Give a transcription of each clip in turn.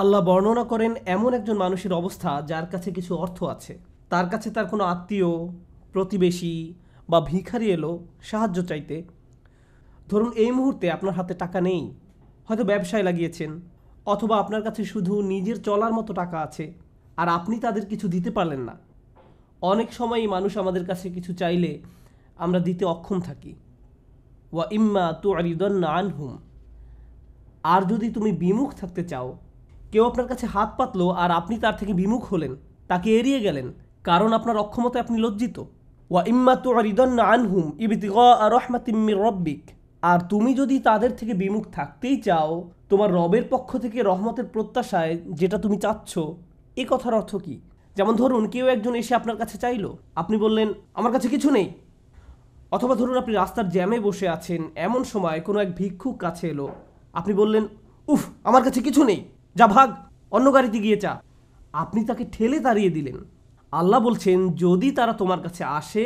আল্লাহ বর্ণনা করেন এমন একজন মানুষের অবস্থা যার কাছে কিছু অর্থ আছে তার কাছে তার কোনো আত্মীয় প্রতিবেশী বা ভিখারি এলো সাহায্য চাইতে ধরুন এই মুহূর্তে আপনার হাতে টাকা নেই হয়তো ব্যবসায় লাগিয়েছেন অথবা আপনার কাছে শুধু নিজের চলার মতো টাকা আছে আর আপনি তাদের কিছু দিতে পারলেন না অনেক সময়ই মানুষ আমাদের কাছে কিছু চাইলে আমরা দিতে অক্ষম থাকি ওয়া ইম্মা তু আরিদন্না আনহুম আর যদি তুমি বিমুখ থাকতে চাও কেউ আপনার কাছে হাত পাতল আর আপনি তার থেকে বিমুখ হলেন তাকে এড়িয়ে গেলেন কারণ আপনার অক্ষমতায় আপনি লজ্জিত ওয়া ইম্মাতু না আনহুম ইবিতিগা রহমাতিম্মির রব্বিক আর তুমি যদি তাদের থেকে বিমুখ থাকতেই চাও তোমার রবের পক্ষ থেকে রহমতের প্রত্যাশায় যেটা তুমি চাচ্ছ এ কথার অর্থ কী যেমন ধরুন কেউ একজন এসে আপনার কাছে চাইলো আপনি বললেন আমার কাছে কিছু নেই অথবা ধরুন আপনি রাস্তার জ্যামে বসে আছেন এমন সময় কোনো এক ভিক্ষুক কাছে এলো আপনি বললেন উফ আমার কাছে কিছু নেই যা ভাগ অন্য গাড়িতে গিয়ে চা আপনি তাকে ঠেলে দাঁড়িয়ে দিলেন আল্লাহ বলছেন যদি তারা তোমার কাছে আসে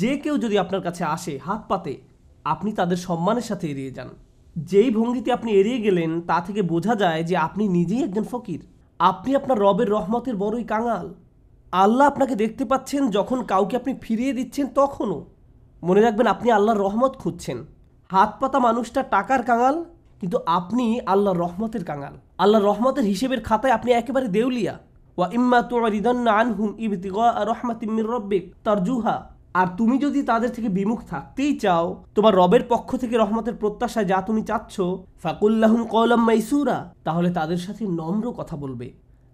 যে কেউ যদি আপনার কাছে আসে হাত পাতে আপনি তাদের সম্মানের সাথে এড়িয়ে যান যেই ভঙ্গিতে আপনি এড়িয়ে গেলেন তা থেকে বোঝা যায় যে আপনি নিজেই একজন ফকির আপনি আপনার রবের রহমতের বড়ই কাঙাল আল্লাহ আপনাকে দেখতে পাচ্ছেন যখন কাউকে আপনি ফিরিয়ে দিচ্ছেন তখনও মনে রাখবেন আপনি আল্লাহর রহমত খুঁজছেন হাত পাতা মানুষটা টাকার কাঙাল কিন্তু আপনি আল্লাহর রহমতের কাঙাল আল্লাহ রহমতের হিসেবের খাতায় আপনি একেবারে দেউলিয়া ওয়া ইম্মা তুয়ারিদান্না আনহুম ইবতিগা রহমাতিমির রব্বিক তারজুহা আর তুমি যদি তাদের থেকে বিমুখ থাকতেই চাও তোমার রবের পক্ষ থেকে রহমতের প্রত্যাশা যা তুমি চাচ্ছ ফাকুল্লাহুম কৌলাম মাইসুরা তাহলে তাদের সাথে নম্র কথা বলবে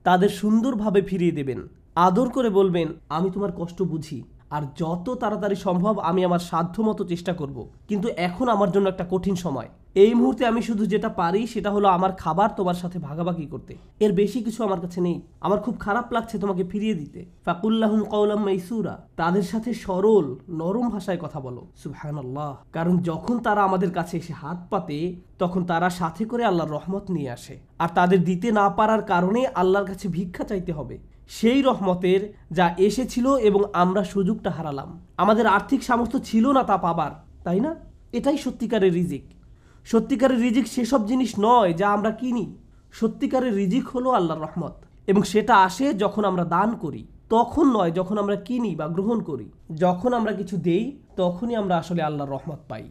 তাদের সুন্দরভাবে ফিরিয়ে দেবেন আদর করে বলবেন আমি তোমার কষ্ট বুঝি আর যত তাড়াতাড়ি সম্ভব আমি আমার সাধ্যমতো চেষ্টা করব। কিন্তু এখন আমার জন্য একটা কঠিন সময় এই মুহূর্তে আমি শুধু যেটা পারি সেটা হলো আমার খাবার তোমার সাথে ভাগাভাগি করতে এর বেশি কিছু আমার কাছে নেই আমার খুব খারাপ লাগছে তোমাকে ফিরিয়ে দিতে ফাকুল্লাহুম কৌলাম মাইসুরা তাদের সাথে সরল নরম ভাষায় কথা বলো সুহান কারণ যখন তারা আমাদের কাছে এসে হাত পাতে তখন তারা সাথে করে আল্লাহর রহমত নিয়ে আসে আর তাদের দিতে না পারার কারণে আল্লাহর কাছে ভিক্ষা চাইতে হবে সেই রহমতের যা এসেছিল এবং আমরা সুযোগটা হারালাম আমাদের আর্থিক সামর্থ্য ছিল না তা পাবার তাই না এটাই সত্যিকারের রিজিক সত্যিকারের রিজিক সেসব জিনিস নয় যা আমরা কিনি সত্যিকারের রিজিক হলো আল্লাহর রহমত এবং সেটা আসে যখন আমরা দান করি তখন নয় যখন আমরা কিনি বা গ্রহণ করি যখন আমরা কিছু দেই তখনই আমরা আসলে আল্লাহর রহমত পাই